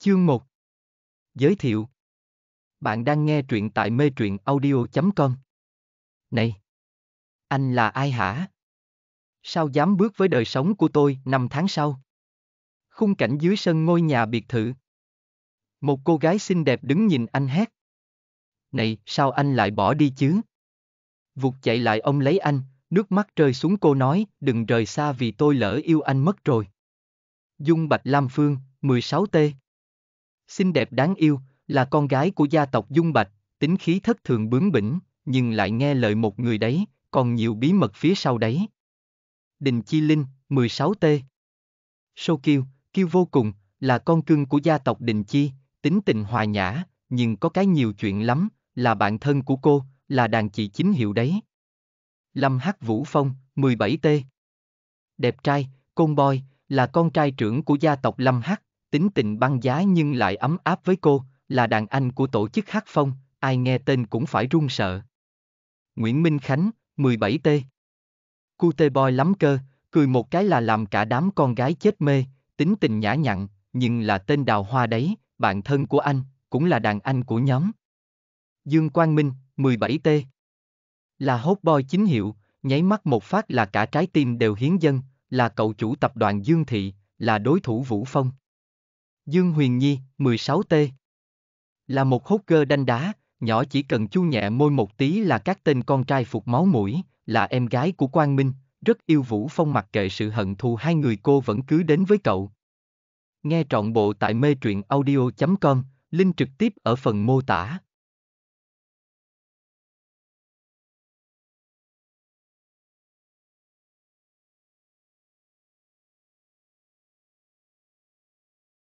Chương 1 Giới thiệu Bạn đang nghe truyện tại mê truyện audio.com Này Anh là ai hả? Sao dám bước với đời sống của tôi năm tháng sau? Khung cảnh dưới sân ngôi nhà biệt thự Một cô gái xinh đẹp đứng nhìn anh hét Này, sao anh lại bỏ đi chứ? Vụt chạy lại ông lấy anh, nước mắt rơi xuống cô nói Đừng rời xa vì tôi lỡ yêu anh mất rồi Dung Bạch Lam Phương, 16T xinh đẹp đáng yêu, là con gái của gia tộc Dung Bạch, tính khí thất thường bướng bỉnh, nhưng lại nghe lời một người đấy, còn nhiều bí mật phía sau đấy. Đình Chi Linh, 16T Sô Kiêu, Kiêu vô cùng, là con cưng của gia tộc Đình Chi, tính tình hòa nhã, nhưng có cái nhiều chuyện lắm, là bạn thân của cô, là đàn chị chính hiệu đấy. Lâm Hắc Vũ Phong, 17T Đẹp trai, con Boy, là con trai trưởng của gia tộc Lâm Hắc, tính tình băng giá nhưng lại ấm áp với cô, là đàn anh của tổ chức Hát Phong, ai nghe tên cũng phải run sợ. Nguyễn Minh Khánh, 17T. tê boy lắm cơ, cười một cái là làm cả đám con gái chết mê, tính tình nhã nhặn, nhưng là tên đào hoa đấy, bạn thân của anh, cũng là đàn anh của nhóm. Dương Quang Minh, 17T. Là hốt boy chính hiệu, nháy mắt một phát là cả trái tim đều hiến dân, là cậu chủ tập đoàn Dương Thị, là đối thủ Vũ Phong. Dương Huyền Nhi, 16T. Là một hốt cơ đanh đá, nhỏ chỉ cần chu nhẹ môi một tí là các tên con trai phục máu mũi, là em gái của Quang Minh, rất yêu Vũ Phong mặc kệ sự hận thù hai người cô vẫn cứ đến với cậu. Nghe trọn bộ tại mê truyện audio.com, link trực tiếp ở phần mô tả.